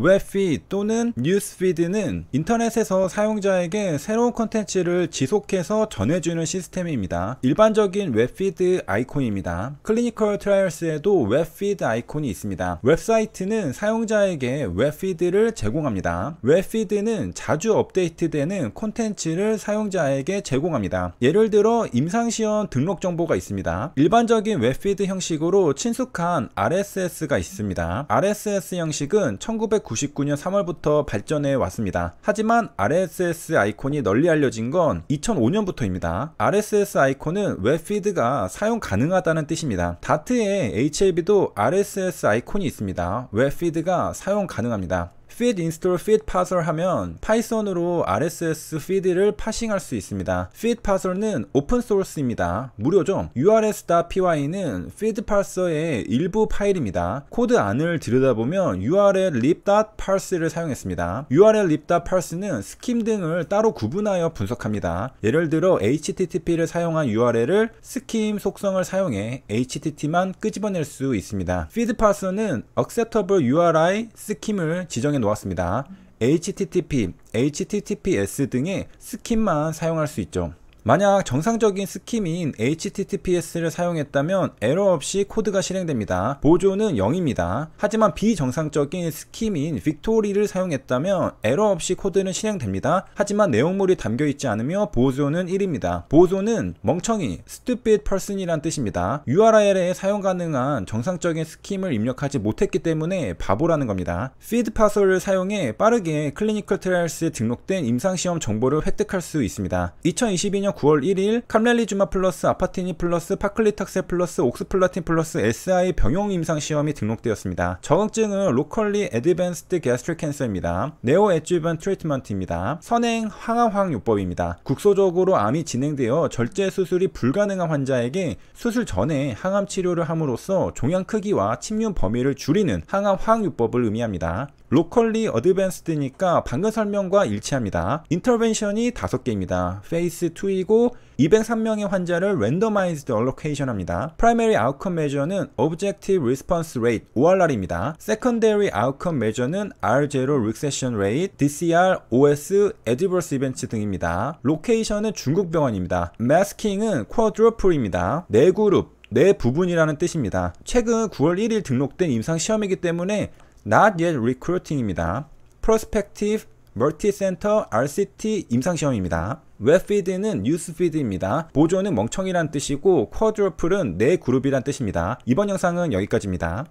웹피드 또는 뉴스피드는 인터넷에서 사용자에게 새로운 콘텐츠를 지속해서 전해주는 시스템입니다. 일반적인 웹피드 아이콘입니다. 클리니컬 트라이얼스에도 웹피드 아이콘이 있습니다. 웹사이트는 사용자에게 웹피드를 제공합니다. 웹피드는 자주 업데이트되는 콘텐츠를 사용자에게 제공합니다. 예를 들어 임상시험 등록 정보가 있습니다. 일반적인 웹피드 형식으로 친숙한 RSS가 있습니다. RSS 형식은 1 9 0 0 9 9 9년 3월부터 발전해 왔습니다. 하지만 RSS 아이콘이 널리 알려진 건 2005년부터입니다. RSS 아이콘은 웹 피드가 사용 가능하다는 뜻입니다. 다트의 HLB도 RSS 아이콘이 있습니다. 웹 피드가 사용 가능합니다. feed install feed parser 하면 파이썬으로 RSS feed를 파싱할 수 있습니다. feed parser는 오픈 소스입니다. 무료죠. urs.py는 feed parser의 일부 파일입니다. 코드 안을 들여다보면 url lib.parse를 사용했습니다. url lib.parse는 스kim 등을 따로 구분하여 분석합니다. 예를 들어 http를 사용한 url을 스kim 속성을 사용해 http만 끄집어낼 수 있습니다. feed parser는 acceptable URI 스킴을 지정해 설정해 놓았습니다. http, https 등의 스킨만 사용할 수 있죠. 만약 정상적인 스킴인 HTTPS를 사용했다면 에러 없이 코드가 실행됩니다. 보조는 0입니다. 하지만 비정상적인 스킴인 o r y 를 사용했다면 에러 없이 코드는 실행됩니다. 하지만 내용물이 담겨있지 않으며 보조는 1입니다. 보조는 멍청이, stupid person이란 뜻입니다. URL에 사용 가능한 정상적인 스킴을 입력하지 못했기 때문에 바보라는 겁니다. 피드 파솔을 사용해 빠르게 클리니컬 트라이얼스에 등록된 임상시험 정보를 획득할 수 있습니다. 2022년 9월 1일 캄렐리주마 플러스 아파티니 플러스 파클리탁세 플러스 옥스플라틴 플러스 SI 병용 임상 시험이 등록되었습니다. 저격증은 로컬리 애드밴스드 게스트릭 캔서입니다. 네오 에쥬반 트리트먼트입니다. 선행 항암화학 요법입니다. 국소적으로 암이 진행되어 절제 수술이 불가능한 환자에게 수술 전에 항암 치료를 함으로써 종양 크기와 침윤 범위를 줄이는 항암 화학요법을 의미합니다. 로컬리 어드밴스드니까 방금 설명과 일치합니다. 인터벤션이 5개입니다. 페이스 2이고 그리고 203명의 환자를 랜더마이즈드 얼로케이션 합니다. 프라이머리 아웃컴 메저는 Objective Response Rate ORR입니다. 세컨데리 아웃컴 메저는 R0 Recession Rate, DCR, OS, Adverse Events 등입니다. 로케이션은 중국 병원입니다. 마스킹은 쿼드러플입니다. 네 그룹, 네 부분이라는 뜻입니다. 최근 9월 1일 등록된 임상 시험이기 때문에 Not yet recruiting입니다. Prospective 멀티센터 RCT 임상시험입니다. 웹피드는 뉴스피드입니다. 보조는 멍청이란 뜻이고 쿼드러플은 네 그룹이란 뜻입니다. 이번 영상은 여기까지입니다.